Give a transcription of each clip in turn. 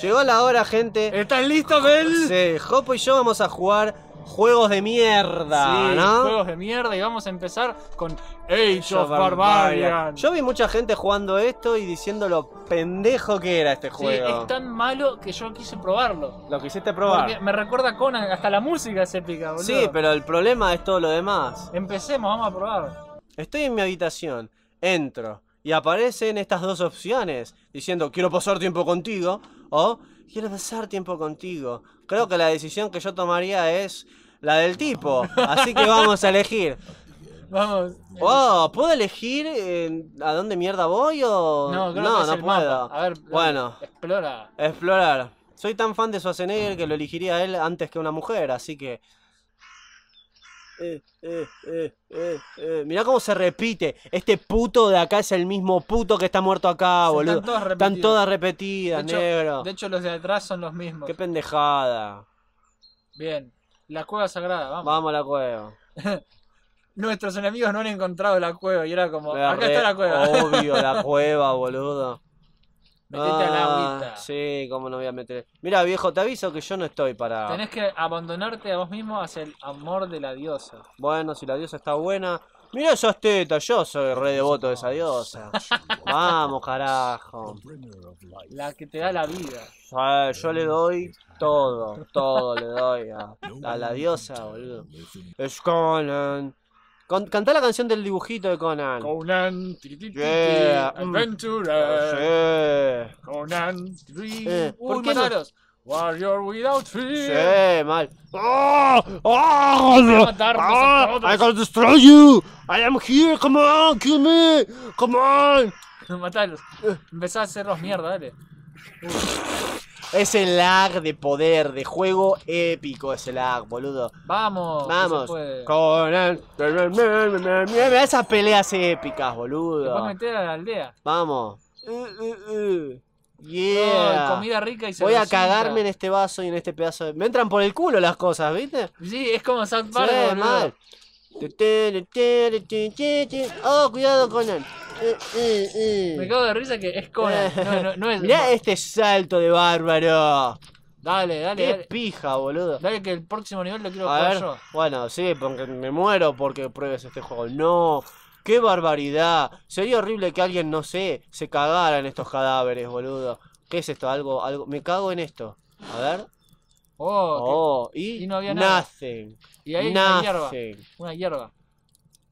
Llegó la hora, gente. ¿Estás listo, Mel? Sí, Jopo y yo vamos a jugar juegos de mierda, ¿no? Juegos de mierda y vamos a empezar con Age of Barbarian. Yo vi mucha gente jugando esto y diciendo lo pendejo que era este juego. Sí, es tan malo que yo quise probarlo. Lo quisiste probar. me recuerda a Conan, hasta la música es épica, boludo. Sí, pero el problema es todo lo demás. Empecemos, vamos a probar. Estoy en mi habitación, entro y aparecen estas dos opciones diciendo quiero pasar tiempo contigo o quiero pasar tiempo contigo creo que la decisión que yo tomaría es la del tipo. Así que vamos a elegir. Vamos. Wow, oh, ¿puedo elegir eh, a dónde mierda voy o.? No, no, puedo. A ver, bueno. Explora. Explorar. Soy tan fan de Schwarzenegger que lo elegiría a él antes que una mujer, así que eh, eh, Mirá cómo se repite. Este puto de acá es el mismo puto que está muerto acá, boludo. Están todas repetidas, negro. De hecho, los de atrás son los mismos. Qué pendejada. Bien. La cueva sagrada, vamos. Vamos a la cueva. Nuestros enemigos no han encontrado la cueva y era como, acá está la cueva. Obvio, la cueva, boludo. Metete ah, Sí, cómo no voy a meter. Mira, viejo, te aviso que yo no estoy para. Tenés que abandonarte a vos mismo hacia el amor de la diosa. Bueno, si la diosa está buena. Mira esa esteta, yo soy re devoto de esa diosa. Vamos, carajo. La que te da la vida. yo le doy todo, todo le doy a, la diosa, boludo. Es canta la canción del dibujito de Conan. Conan, mm. Conan, eh, without fear. mal. ¡Oh! ¡I destroy you! ¡I am here! ¡Come on! ¡Kill me! ¡Come on! Eh. a mierda, dale. Es el lag de poder, de juego épico ese lag, boludo. Vamos, vamos. Con el... Esas peleas épicas, boludo. Te a meter a la aldea. Vamos. Uh, uh, uh. Yeah. comida rica y Voy a cagarme en este vaso y en este pedazo Me entran por el culo las cosas, ¿viste? Sí, es como San Park, Oh, cuidado con él. Eh, eh, eh. Me cago de risa que es Conan. No, Mirá este salto de bárbaro. Dale, dale, Qué pija, boludo. Dale que el próximo nivel lo quiero yo. Bueno, sí, porque me muero porque pruebes este juego. No. ¡Qué barbaridad! Sería horrible que alguien, no sé, se cagara en estos cadáveres, boludo. ¿Qué es esto? Algo, algo. Me cago en esto. A ver. Oh, oh y, no había nada. Y ahí una hierba. Una hierba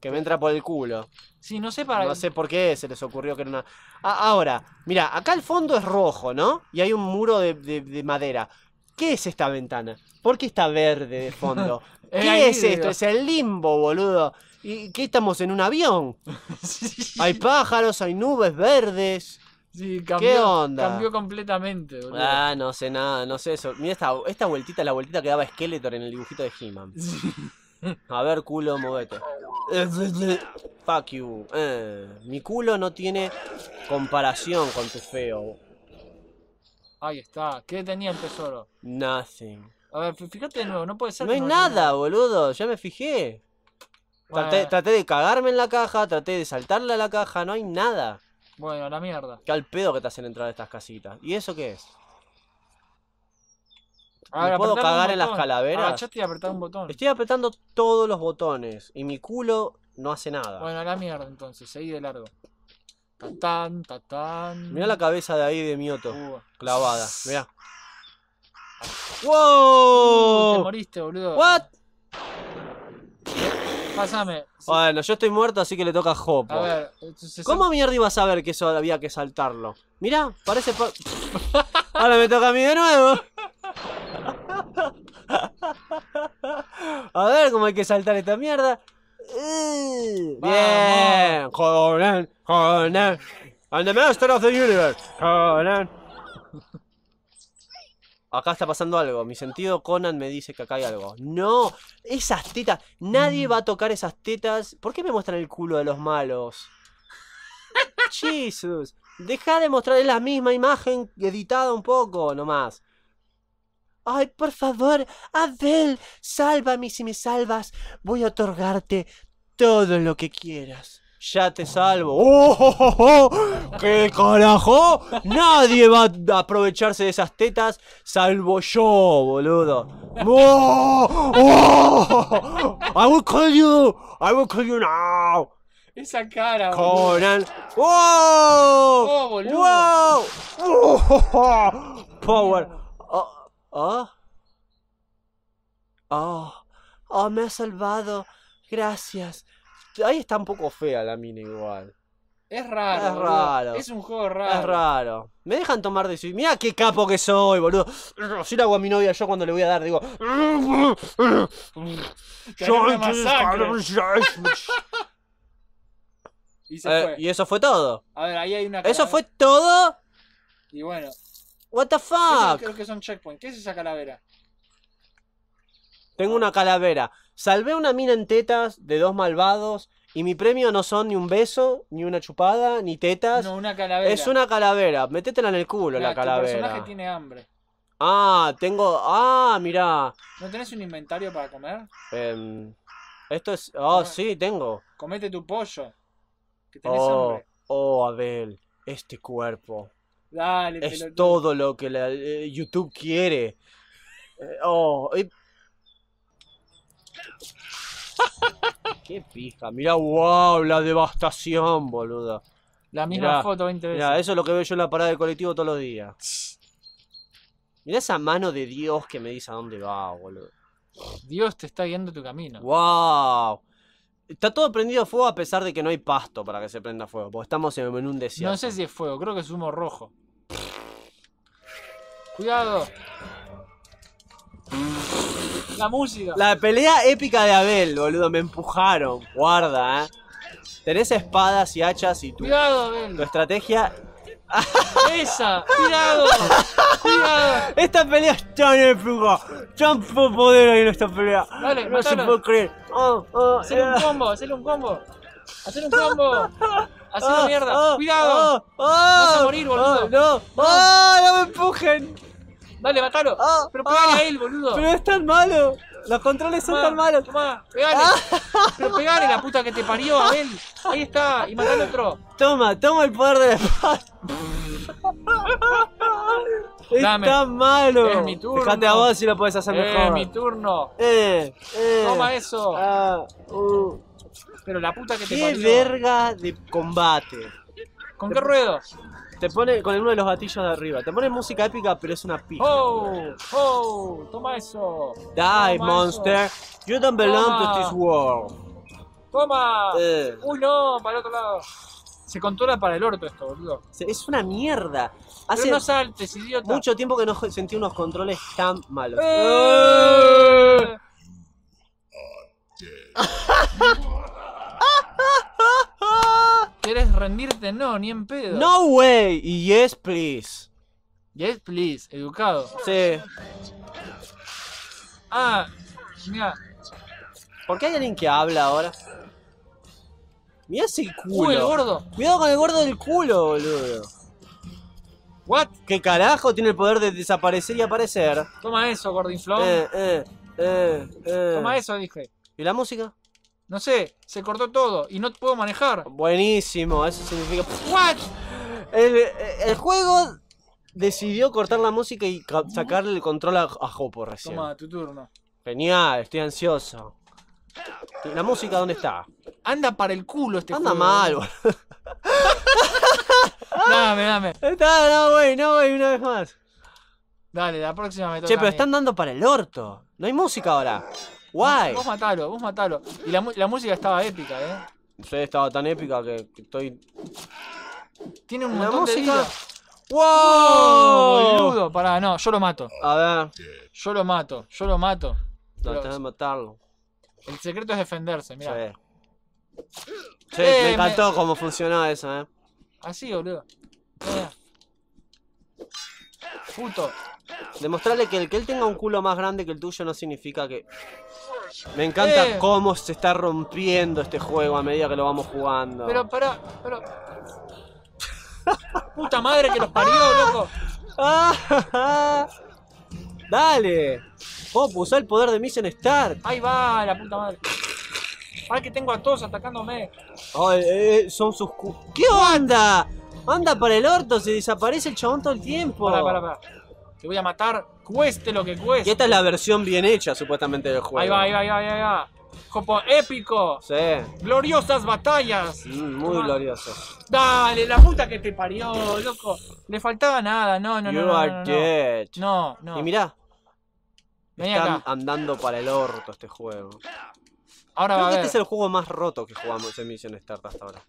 que me entra por el culo. Sí, no sé para No sé por qué se les ocurrió que era una. Ah, ahora, mira, acá el fondo es rojo, ¿no? Y hay un muro de, madera. ¿Qué es esta ventana? ¿Por qué está verde de fondo? ¿Qué es esto? Es el limbo, boludo. ¿Y qué estamos en un avión? Hay pájaros, hay nubes verdes. Sí, cambió, ¿Qué onda? Cambió completamente, boludo. Ah, no sé nada, no sé eso. Mira esta, vueltita, la vueltita que daba Skeletor en el dibujito de He-Man. A ver, culo, movete. Fuck you. Eh, mi culo no tiene comparación con tu feo. Ahí está. ¿Qué tenía el tesoro? Nothing. A ver, fíjate de nuevo, no puede ser. No hay nada, boludo, ya me fijé. Traté, de cagarme en la caja, traté de saltarle a la caja, no hay nada. Bueno, la mierda. Qué al pedo que te hacen entrar a estas casitas. ¿Y eso qué es? Ah, puedo cagar en las calaveras? Estoy apretando todos los botones y mi culo no hace nada. Bueno, a la mierda entonces, seguí de largo. Tatán, tatán. Mirá la cabeza de ahí de Mioto, clavada. Mirá. ¡Wow! te moriste, boludo. ¿What? Pásame. Bueno, yo estoy muerto, así que le toca a Hopo. A ver, ¿Cómo mierda iba a saber que eso había que saltarlo? Mirá, parece. Ahora me toca a mí de nuevo. A ver cómo hay que saltar esta mierda. Eh, Bien, Conan, Conan, I'm the master of the universe, Conan. Acá está pasando algo. Mi sentido Conan me dice que acá hay algo. ¡No! Esas tetas. Nadie mm. va a tocar esas tetas. ¿Por qué me muestran el culo de los malos? Jesus. Deja de mostrar la misma imagen editada un poco nomás. Ay, por favor, Abel, sálvame si me salvas. Voy a otorgarte todo lo que quieras. Ya te salvo. ¡Oh, oh, oh, oh, oh! qué carajo! Nadie va a aprovecharse de esas tetas salvo yo, boludo. ¡Oh! oh ¡I will call you! ¡I will call you now! Esa cara, boludo. oh, oh, ¡Oh, boludo! ¡Wow! ¡Power! Oh. oh. Oh. me ha salvado. Gracias. Ahí está un poco fea la mina igual. Es raro. Es raro. un juego raro. Es raro. Me dejan tomar de decisiones. Mira qué capo que soy, boludo. Si le hago a mi novia yo cuando le voy a dar, digo. y, eh, y eso fue todo. A ver, ahí hay una. Eso fue todo. Y bueno. What the fuck? que checkpoint. ¿Qué es esa calavera? Tengo una calavera. Salvé una mina en tetas de dos malvados y mi premio no son ni un beso, ni una chupada, ni tetas. No, una calavera. Es una calavera. Métetela en el culo la calavera. El personaje tiene hambre. Ah, tengo. Ah, mirá. ¿No tenés un inventario para comer? Eh, esto es. Oh, sí, tengo. Comete tu pollo. Que tenés oh, hambre. Oh, Abel, este cuerpo es todo lo que eh, YouTube quiere. Eh, oh, eh. Qué pija, mira, wow, la devastación, boludo! La misma foto 20 veces. eso es lo que veo yo en la parada del colectivo todos los días. Mira esa mano de Dios que me dice a dónde va, boludo. Dios te está guiando tu camino. Wow. Está todo prendido fuego a pesar de que no hay pasto para que se prenda fuego, porque estamos en, un desierto. No sé si es fuego, creo que es humo rojo. Cuidado. La música. La pelea épica de Abel, boludo. Me empujaron. Guarda, eh. Tenés espadas y hachas y tú... Cuidado, Abel. tu estrategia esa, cuidado, cuidado. Esta pelea es tan épica, tan poder en esta pelea. Dale, no se puede creer. Oh, oh, hacer un combo, hacer un combo. Hacer un combo. Hacer oh, mierda. cuidado. Vas a morir, boludo. no, no. me empujen. Dale, matalo. Pero pegale a él, boludo. Pero es tan malo. Los controles son tan malos. toma, pegale. Ah. Pero pegale la puta que te parió, Abel. Ahí está, y matando otro. Toma, toma el poder de la Es tan malo. Es mi turno. Fíjate a vos si lo puedes hacer mejor. Es mi turno. Eh, eh. Toma eso. Ah, uh. Pero la puta que te parió. Qué verga de combate. ¿Con qué ruedos? Te pone con uno de los gatillos de arriba. Te pone música épica, pero es una pija. ¡Oh! ¡Oh! ¡Toma eso! ¡Die, monster! You don't belong to this world. ¡Toma! Eh. ¡Uy, no! Para el otro lado. Se controla para el orto esto, boludo. Es una mierda. Hace mucho tiempo que no sentí unos controles tan malos. Eh. Ah, no, ni en pedo. No way. Y yes, please. Yes, please. Educado. Sí. Ah, mira. ¿Por qué hay alguien que habla ahora? Mira ese culo. Uy, el gordo. Cuidado con el gordo del culo, boludo. What? ¿Qué carajo tiene el poder de desaparecer y aparecer? Toma eso, Gordon Eh, eh, eh, eh. Toma eso, dije. ¿Y la música? No sé, se cortó todo y no puedo manejar. Buenísimo, eso significa. ¿What? El, juego decidió cortar la música y sacarle el control a, Hopo recién. Toma, tu turno. Genial, estoy ansioso. ¿La música dónde está? Anda para el culo este Anda mal, boludo. dame, dame. Está, no, güey, no, güey, una vez más. Dale, la próxima me toca. Che, pero están dando para el orto. No hay música ahora. Vos matalo, vos matalo. Y la, la música estaba épica, eh. Sí, estaba tan épica que, estoy. Tiene un montón música? de vida. ¡Wow! Uh, boludo, pará, no, yo lo mato. A ver. Yo lo mato, yo lo mato. No, tenés que matarlo. El secreto es defenderse, mira. Sí, sí me eh, encantó cómo funcionaba eso, eh. Así, boludo. Puto. Demostrarle que el que él tenga un culo más grande que el tuyo no significa que... Me encanta eh. cómo se está rompiendo este juego a medida que lo vamos jugando. Pero, pará, pero... Puta madre que nos parió, loco. Dale. Pop, usa el poder de Mission Start. Ahí va, la puta madre. Ay, que tengo a todos atacándome. Eh, son sus... ¿Qué onda? Anda para el orto, se desaparece el chabón todo el tiempo. Te voy a matar, cueste lo que cueste. Y esta es la versión bien hecha, supuestamente, del juego. Ahí va, ahí va, ahí va, ahí va. Como épico. Sí. Gloriosas batallas. Mm, muy gloriosas. Dale, la puta que te parió, loco. Le faltaba nada, no, no, you no, are no, no, dead. no, no. Y mirá. Vení están andando para el orto este juego. Ahora va este es el juego más roto que jugamos en Mission Start hasta ahora.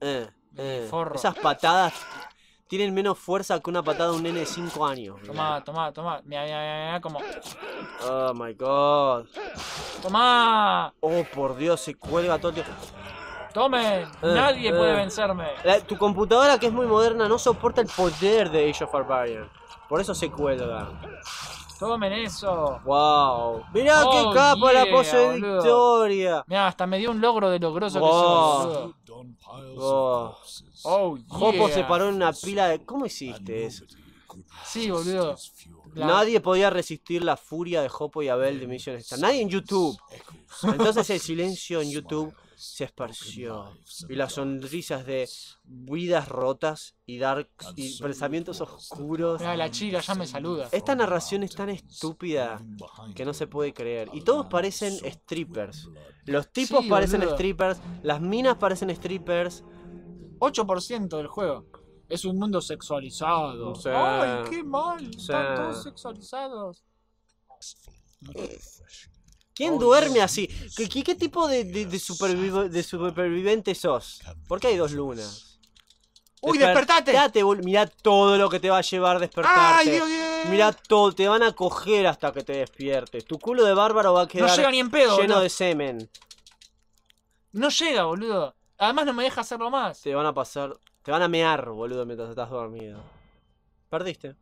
Eh, eh. Esas patadas tienen menos fuerza que una patada de un nene de 5 años. Tomá, toma, toma. Mira, mira, mira, como. Oh my god. Toma. Oh, por Dios, se cuelga todo el tiempo. Tome, eh, nadie puede eh. vencerme. tu computadora, que es muy moderna, no soporta el poder de Age of Barbarian. Por eso se cuelga. Tomen eso. Wow. Mirá oh, qué capa la pose de Victoria. Mirá, hasta me dio un logro de lo que sos. Oh, yeah. Jopo se paró en una pila de. ¿Cómo hiciste eso? Sí, boludo. Nadie podía resistir la furia de Hopo y Abel de Mission Star. Nadie en YouTube. Entonces el silencio en YouTube se esparció. Y las sonrisas de vidas rotas y, dark, y pensamientos oscuros. la chica ya me saluda. Esta narración es tan estúpida que no se puede creer. Y todos parecen strippers. Los tipos parecen strippers, las minas parecen strippers. 8% del juego. Es un mundo sexualizado. ¡Ay, qué mal! Están todos sexualizados. ¿Quién duerme así? ¿Qué, tipo de, superviviente sos? ¿Por qué hay dos lunas? ¡Uy, despertate! Mira mirá todo lo que te va a llevar despertarte. ¡Ay, Dios, mío! Mirá todo, te van a coger hasta que te despiertes. Tu culo de bárbaro va a quedar lleno de semen. No llega, boludo. Además no me deja hacerlo más. Te van a pasar te van a mear, boludo, mientras estás dormido. Perdiste.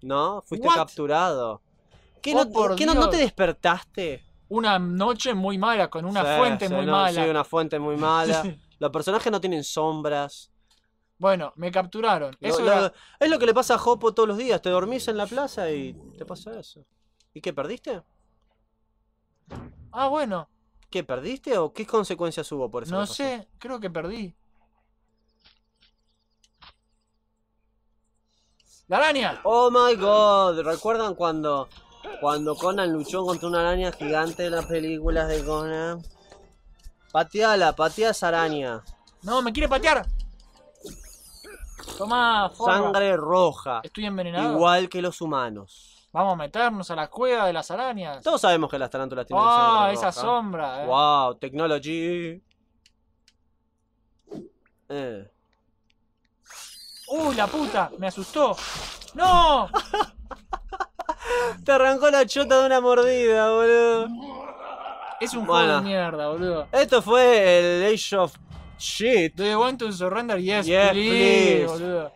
No, fuiste capturado. ¿Qué, oh, no, ¿qué no, te despertaste? Una noche muy mala, con una fuente muy mala. Sí, una fuente muy mala. Los personajes no tienen sombras. Bueno, me capturaron. es lo que le pasa a Hopo todos los días. Te dormís en la plaza y te pasa eso. ¿Y qué perdiste? Ah, bueno. ¿Qué perdiste o qué consecuencias hubo por eso? No sé, creo que perdí. ¡La araña! Oh my god, ¿recuerdan cuando cuando Conan luchó contra una araña gigante en las películas de Conan? Pateala, patea esa araña. No, me quiere patear. Toma sangre roja. Estoy envenenado. Igual que los humanos. Vamos a meternos a la cueva de las arañas. Todos sabemos que las tarántulas tienen oh, esa sombra. Eh. Wow, technology. Eh. ¡Uy, la puta! Me asustó. ¡No! Te arrancó la chota de una mordida, boludo. Es un juego de mierda, boludo. Esto fue el Age of Shit. Do you want to surrender? Yes, yes please. boludo.